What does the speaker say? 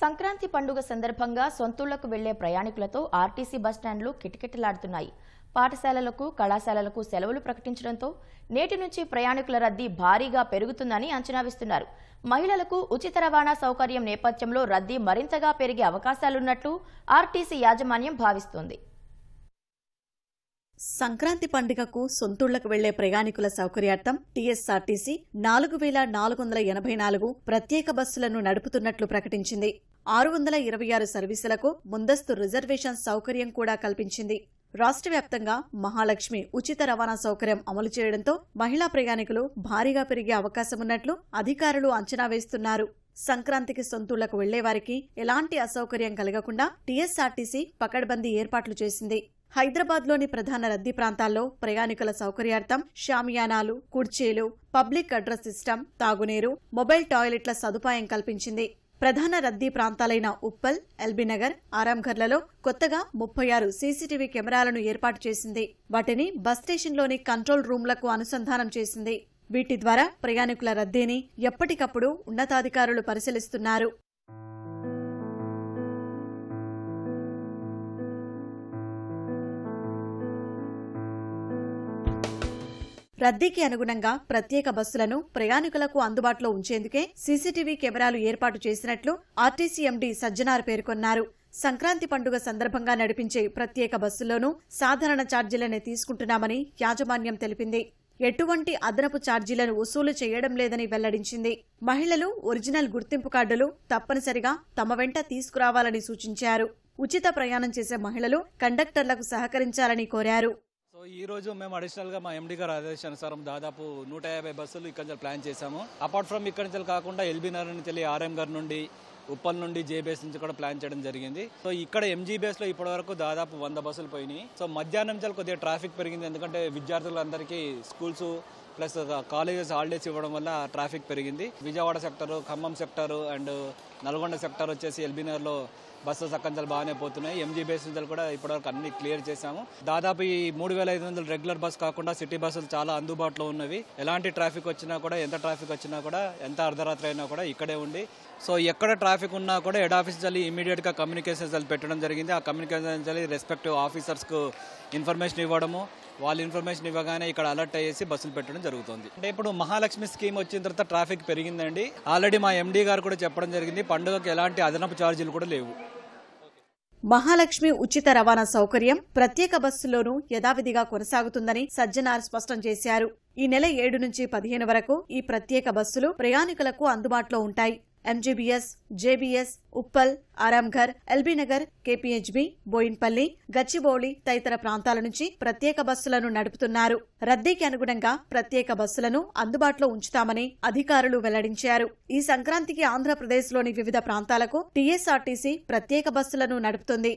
సంక్రాంతి పండుగ సందర్భంగా సొంతూళ్లకు వెళ్లే ప్రయాణికులతో ఆర్టీసీ బస్టాండ్లు కిటకిటలాడుతున్నాయి పాఠశాలలకు కళాశాలలకు సెలవులు ప్రకటించడంతో నేటి నుంచి ప్రయాణికుల రద్దీ భారీగా పెరుగుతుందని అంచనా వేస్తున్నారు మహిళలకు ఉచిత రవాణా సౌకర్యం నేపథ్యంలో రద్దీ మరింతగా పెరిగే అవకాశాలున్నట్లు ఆర్టీసీ యాజమాన్యం భావిస్తోంది సంక్రాంతి పండుగకు సొంతూళ్లకు వెళ్లే ప్రయాణికుల సౌకర్యార్థం టీఎస్ఆర్టీసీ నాలుగు వేల నాలుగు వందల ఎనభై నాలుగు ప్రత్యేక బస్సులను నడుపుతున్నట్లు ప్రకటించింది ఆరు వందల ఇరవై ఆరు సర్వీసులకు ముందస్తు రిజర్వేషన్ సౌకర్యం కూడా కల్పించింది రాష్ట్ర వ్యాప్తంగా మహాలక్ష్మి ఉచిత రవాణా సౌకర్యం అమలు చేయడంతో మహిళా ప్రయాణికులు భారీగా పెరిగే అవకాశమున్నట్లు అధికారులు అంచనా వేస్తున్నారు సంక్రాంతికి సొంతూళ్లకు వెళ్లేవారికి ఎలాంటి అసౌకర్యం కలగకుండా టీఎస్ఆర్టీసీ పకడ్బందీ ఏర్పాట్లు చేసింది హైదరాబాద్లోని ప్రధాన రద్దీ ప్రాంతాల్లో ప్రయాణికుల సౌకర్యార్థం షామియానాలు కుర్చీలు పబ్లిక్ అడ్రస్ సిస్టమ్ తాగునీరు మొబైల్ టాయిలెట్ల సదుపాయం కల్పించింది ప్రధాన రద్దీ ప్రాంతాలైన ఉప్పల్ ఎల్బీనగర్ ఆరాంఘర్లలో కొత్తగా ముప్పై ఆరు సీసీటీవీ కెమెరాలను ఏర్పాటు చేసింది వాటిని బస్ స్టేషన్లోని కంట్రోల్ రూమ్లకు అనుసంధానం చేసింది వీటి ద్వారా ప్రయాణికుల రద్దీని ఎప్పటికప్పుడు ఉన్నతాధికారులు పరిశీలిస్తున్నారు రద్దీకి అనుగుణంగా ప్రత్యేక బస్సులను ప్రయాణికులకు అందుబాటులో ఉంచేందుకే సీసీటీవీ కెమెరాలు ఏర్పాటు చేసినట్లు ఆర్టీసీ ఎండీ సజ్జనార్ పేర్కొన్నారు సంక్రాంతి పండుగ సందర్భంగా నడిపించే ప్రత్యేక బస్సుల్లోనూ సాధారణ ఛార్జీలనే తీసుకుంటున్నామని యాజమాన్యం తెలిపింది ఎటువంటి అదనపు ఛార్జీలను వసూలు చేయడం లేదని వెల్లడించింది మహిళలు ఒరిజినల్ గుర్తింపు కార్డులు తప్పనిసరిగా తమ వెంట తీసుకురావాలని సూచించారు ఉచిత ప్రయాణం చేసే మహిళలు కండక్టర్లకు సహకరించాలని కోరారు సో ఈ రోజు మేము అడిషనల్ గా మా ఎండి గారు ఆదేశానుసారం దాదాపు నూట యాభై బస్సులు ఇక్కడ ప్లాన్ చేశాము అపార్ట్ ఫ్రమ్ ఇక్కడ నుంచి కాకుండా ఎల్బీ నగర్ నుంచి వెళ్ళి ఆర్ఎం గారి నుండి ఉప్పల్ నుండి జే బేస్ నుంచి కూడా ప్లాన్ చేయడం జరిగింది సో ఇక్కడ ఎంజీ బేస్ లో ఇప్పటి వరకు దాదాపు వంద బస్సులు పోయినాయి సో మధ్యాహ్నం నుంచి కొద్దిగా ట్రాఫిక్ పెరిగింది ఎందుకంటే విద్యార్థులందరికీ స్కూల్స్ ప్లస్ కాలేజెస్ హాలిడేస్ ఇవ్వడం వల్ల ట్రాఫిక్ పెరిగింది Vijayawada sector Khammam sector and Nalgonda sector వచ్చేసి ఎల్బీ నగర్లో బస్సు సక్కంతలు బాగానే పోతున్నాయి ఎంజీ బేసింతలు కూడా ఇప్పటివరకు అన్ని క్లియర్ చేశాము దాదాపు ఈ మూడు వేల ఐదు వందల రెగ్యులర్ బస్ కాకుండా సిటీ బస్సులు చాలా అందుబాటులో ఉన్నవి ఎలాంటి ట్రాఫిక్ వచ్చినా కూడా ఎంత ట్రాఫిక్ వచ్చినా కూడా ఎంత అర్ధరాత్రి అయినా కూడా ఇక్కడే ఉండి సో ఎక్కడ ట్రాఫిక్ ఉన్నా కూడా హెడ్ ఆఫీస్ జల్లి ఇమీడియట్గా కమ్యూనికేషన్స్ జల్లి పెట్టడం జరిగింది ఆ కమ్యూనికేషన్ జల్లి రెస్పెక్టివ్ ఆఫీసర్స్కు ఇన్ఫర్మేషన్ ఇవ్వడము వాళ్ళు ఇన్ఫర్మేషన్ ఇవ్వగానే ఇక్కడ అలర్ట్ అయ్యేసి బస్సులు పెట్టడం జరుగుతుంది అంటే ఇప్పుడు మహాలక్ష్మి స్కీమ్ వచ్చిన తర్వాత ట్రాఫిక్ పెరిగిందండి ఆల్రెడీ మా ఎండీ గారు కూడా చెప్పడం జరిగింది పండుగకు ఎలాంటి అదనపు ఛార్జీలు కూడా లేవు మహాలక్ష్మి ఉచిత రవాణా సౌకర్యం ప్రత్యేక బస్సులోనూ యథావిధిగా కొనసాగుతుందని సజ్జనార్ స్పష్టం చేశారు ఈ నెల ఏడు నుంచి పదిహేను వరకు ఈ ప్రత్యేక బస్సులు ప్రయాణికులకు అందుబాటులో ఉంటాయి MGBS JBS Uppal Aramghar LB Nagar KPHB Boinpally Gachibowli తదితర ప్రాంతాల నుంచి ప్రత్యేక బస్సులను నడుపుతున్నారు రద్దీకి అనుగుణంగా ప్రత్యేక బస్సులను అందుబాటులో ఉంచుతామని అధికారులు వెల్లడించారు ఈ సంక్రాంతికి ఆంధ్రప్రదేశ్లోని వివిధ ప్రాంతాలకు టీఎస్ఆర్టీసీ ప్రత్యేక బస్సులను నడుపుతుంది